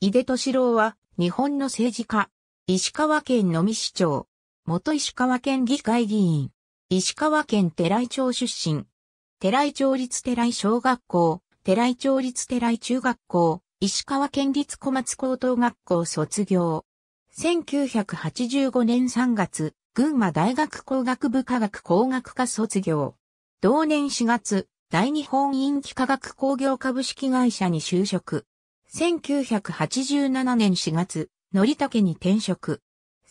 井出敏郎は、日本の政治家、石川県のみ市長、元石川県議会議員、石川県寺井町出身、寺井町立寺井小学校、寺井町立寺井中学校、石川県立小松高等学校卒業。1985年3月、群馬大学工学部科学工学科卒業。同年4月、大日本院気科学工業株式会社に就職。1987年4月、のりたけに転職。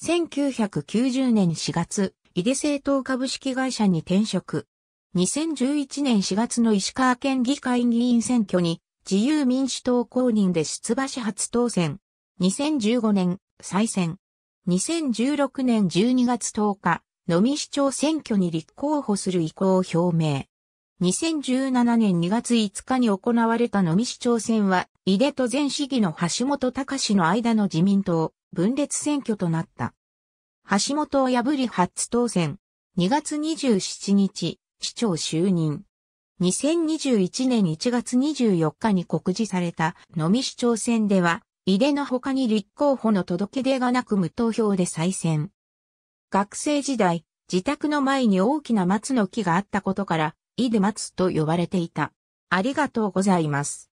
1990年4月、井出製党株式会社に転職。2011年4月の石川県議会議員選挙に自由民主党公認で出馬し初当選。2015年再選。2016年12月10日、野見市長選挙に立候補する意向を表明。2017年2月5日に行われた野見市長選は、井出と前市議の橋本隆の間の自民党分裂選挙となった。橋本を破り初当選。2月27日、市長就任。2021年1月24日に告示された野見市長選では、井出の他に立候補の届け出がなく無投票で再選。学生時代、自宅の前に大きな松の木があったことから、イデマツと呼ばれていた。ありがとうございます。